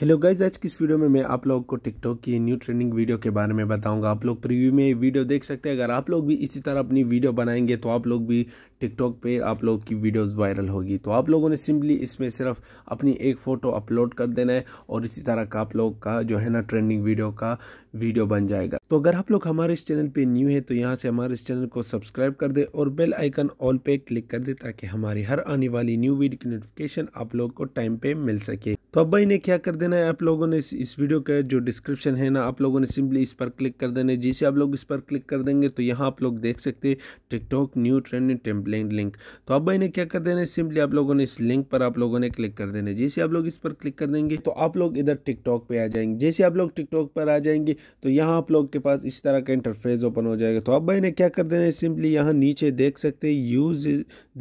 hello guys आज की इस वीडियो में मैं आप लोग को टिकटॉक की न्यू ट्रेंडिंग वीडियो के बारे में बताऊंगा आप लोग प्रीव्यू में वीडियो देख सकते हैं अगर आप लोग भी इसी तरह अपनी वीडियो बनाएंगे तो आप लोग भी टिकटॉक पे आप लोग की वीडियोस वायरल होगी तो आप लोगों ने सिंपली इसमें सिर्फ अपनी एक फ़ोटो अपलोड कर देना है और इसी तरह का आप लोग का जो है ना ट्रेंडिंग वीडियो का वीडियो बन जाएगा तो अगर आप लोग हमारे इस चैनल पे न्यू है तो यहाँ से हमारे इस चैनल को सब्सक्राइब कर दे और बेल आइकन ऑल पे क्लिक कर दे ताकि हमारी हर आने वाली न्यू वीडियो की नोटिफिकेशन आप लोग को टाइम पे मिल सके तो अब भाई ने क्या कर देना है आप लोगों ने इस, वीडियो का जो डिस्क्रिप्शन है ना आप लोगों ने सिंपली इस पर क्लिक कर देना है जैसे आप लोग इस पर क्लिक कर देंगे तो यहाँ आप लोग देख सकते हैं TikTok new trending blend link तो अब इन्हें क्या कर देना है सिंपली आप लोगों ने इस लिंक पर आप लोगों ने क्लिक कर देना है जैसे आप लोग इस पर क्लिक कर देंगे तो आप लोग इधर टिकटॉक पर आ जाएंगे जैसे आप लोग टिकटॉक पर आ जाएंगे तो यहाँ आप लोग के पास इस तरह का इंटरफेस ओपन हो जाएगा तो अब इन्हें क्या कर देना है सिंपली यहाँ नीचे देख सकते हैं यूज़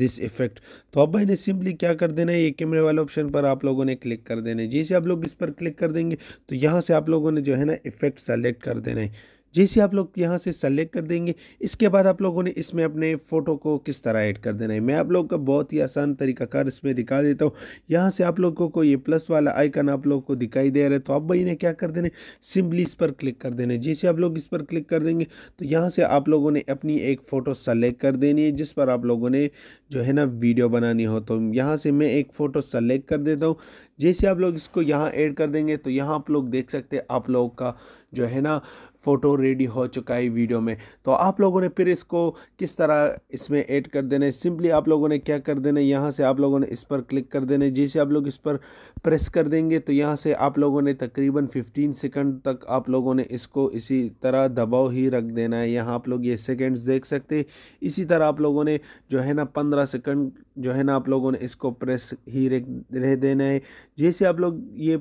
दिस इफेक्ट तो अब इन्हें सिंपली क्या कर देना है ये कैमरे वाले ऑप्शन पर आप लोगों ने क्लिक कर देना है जैसे आप लोग इस पर क्लिक कर देंगे तो यहाँ से आप लोगों ने जो है ना इफेक्ट सेलेक्ट कर देना है जैसे आप लोग यहाँ से सेलेक्ट कर देंगे इसके बाद आप लोगों ने इसमें अपने फ़ोटो को किस तरह ऐड कर देना है मैं आप लोग का बहुत ही आसान तरीकाकार इसमें दिखा देता हूँ यहाँ से आप लोगों को ये प्लस वाला आइकन आप लोग को दिखाई दे रहा है तो आप भाई ने क्या कर देना सिम्पली इस पर क्लिक कर देना जैसे आप लोग इस पर क्लिक कर देंगे तो यहाँ से आप लोगों ने अपनी एक फ़ोटो सेलेक्ट कर देनी है जिस पर आप लोगों ने जो है ना वीडियो बनानी हो तो यहाँ से मैं एक फ़ोटो सेलेक्ट कर देता हूँ जैसे आप लोग इसको यहाँ ऐड कर देंगे तो यहाँ आप लोग देख सकते हैं आप लोगों का जो है ना फ़ोटो रेडी हो चुका है वीडियो में तो आप लोगों ने फिर इसको किस तरह इसमें ऐड कर देना है सिंपली आप लोगों ने क्या कर देना है यहाँ से आप लोगों ने इस पर क्लिक कर देना है जैसे आप लोग इस पर प्रेस कर देंगे तो यहाँ से आप लोगों ने तकरीबन 15 सेकंड तक आप लोगों ने इसको इसी तरह दबाव ही रख देना है यहाँ आप लोग ये सेकेंड्स देख सकते इसी तरह आप लोगों ने जो है ना पंद्रह सेकेंड जो है ना आप लोगों ने इसको प्रेस ही रह देना है जैसे आप लोग ये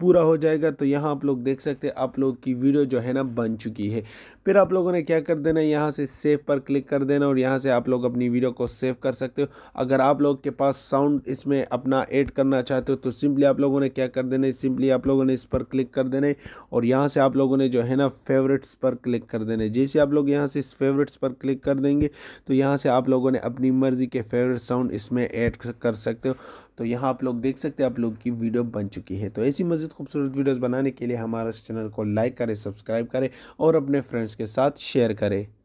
पूरा हो जाएगा तो यहाँ आप लोग देख सकते हैं आप लोग की वीडियो जो है ना बन चुकी है फिर आप लोगों ने क्या कर देना है यहाँ से सेव पर क्लिक कर देना और यहाँ से आप लोग अपनी वीडियो को सेव कर सकते हो अगर आप लोग के पास साउंड इसमें अपना ऐड करना चाहते हो तो सिंपली आप लोगों ने क्या कर देना है सिंपली आप लोगों ने इस पर क्लिक कर देना है और यहाँ से आप लोगों ने जो है ना फेवरेट्स पर क्लिक कर देना है जैसे आप लोग यहाँ से इस फेवरेट्स पर क्लिक कर देंगे तो यहाँ से आप लोगों ने अपनी मर्जी के फेवरेट साउंड इसमें ऐड कर सकते हो तो यहाँ आप लोग देख सकते हैं आप लोग की वीडियो बन चुकी है तो ऐसी मज़ीद खूबसूरत वीडियोज़ बनाने के लिए हमारे चैनल को लाइक करें सब्सक्राइब करें और अपने फ्रेंड्स के साथ शेयर करें